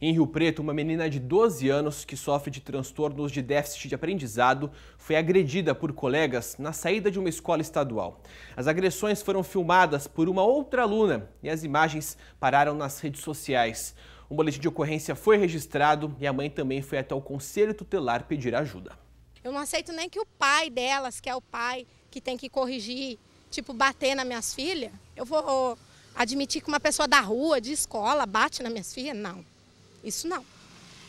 Em Rio Preto, uma menina de 12 anos que sofre de transtornos de déficit de aprendizado foi agredida por colegas na saída de uma escola estadual. As agressões foram filmadas por uma outra aluna e as imagens pararam nas redes sociais. Um boletim de ocorrência foi registrado e a mãe também foi até o conselho tutelar pedir ajuda. Eu não aceito nem que o pai delas, que é o pai que tem que corrigir, tipo, bater nas minhas filhas. Eu vou admitir que uma pessoa da rua, de escola, bate nas minhas filhas? Não. Isso não.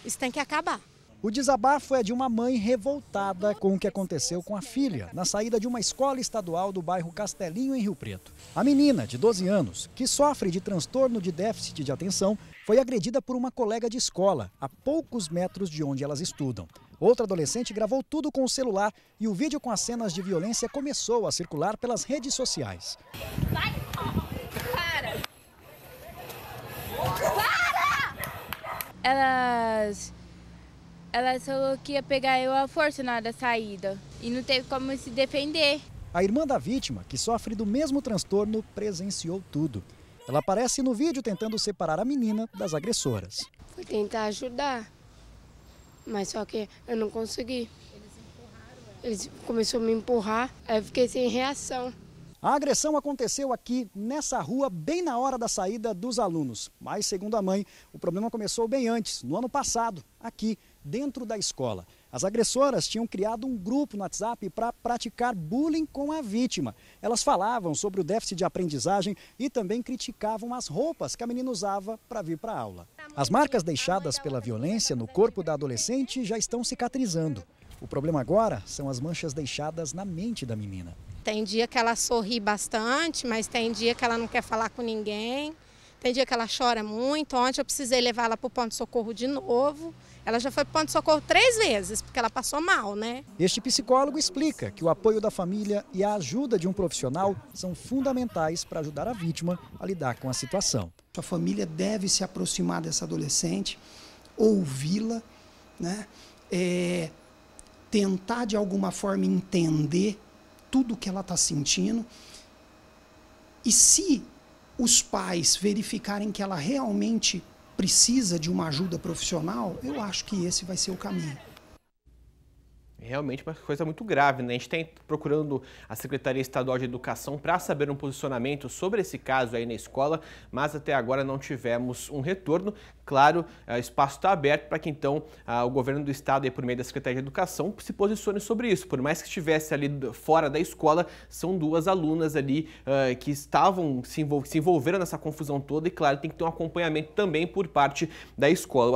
Isso tem que acabar. O desabafo é de uma mãe revoltada com o que aconteceu com a filha na saída de uma escola estadual do bairro Castelinho, em Rio Preto. A menina, de 12 anos, que sofre de transtorno de déficit de atenção, foi agredida por uma colega de escola, a poucos metros de onde elas estudam. Outra adolescente gravou tudo com o celular e o vídeo com as cenas de violência começou a circular pelas redes sociais. Vai. elas elas falou que ia pegar eu à força na hora da saída e não teve como se defender. A irmã da vítima, que sofre do mesmo transtorno, presenciou tudo. Ela aparece no vídeo tentando separar a menina das agressoras. Fui tentar ajudar, mas só que eu não consegui. Eles empurraram começaram a me empurrar, aí eu fiquei sem reação. A agressão aconteceu aqui nessa rua, bem na hora da saída dos alunos. Mas, segundo a mãe, o problema começou bem antes, no ano passado, aqui dentro da escola. As agressoras tinham criado um grupo no WhatsApp para praticar bullying com a vítima. Elas falavam sobre o déficit de aprendizagem e também criticavam as roupas que a menina usava para vir para a aula. As marcas deixadas pela violência no corpo da adolescente já estão cicatrizando. O problema agora são as manchas deixadas na mente da menina. Tem dia que ela sorri bastante, mas tem dia que ela não quer falar com ninguém. Tem dia que ela chora muito. Ontem eu precisei levá-la para o ponto-socorro de novo. Ela já foi para o ponto-socorro três vezes, porque ela passou mal, né? Este psicólogo explica que o apoio da família e a ajuda de um profissional são fundamentais para ajudar a vítima a lidar com a situação. A família deve se aproximar dessa adolescente, ouvi-la, né? É, tentar de alguma forma entender tudo que ela está sentindo. E se os pais verificarem que ela realmente precisa de uma ajuda profissional, eu acho que esse vai ser o caminho. Realmente uma coisa muito grave, né? A gente está procurando a Secretaria Estadual de Educação para saber um posicionamento sobre esse caso aí na escola, mas até agora não tivemos um retorno. Claro, é, o espaço está aberto para que então o governo do estado, aí, por meio da Secretaria de Educação, se posicione sobre isso. Por mais que estivesse ali fora da escola, são duas alunas ali uh, que estavam, se envolveram nessa confusão toda e, claro, tem que ter um acompanhamento também por parte da escola.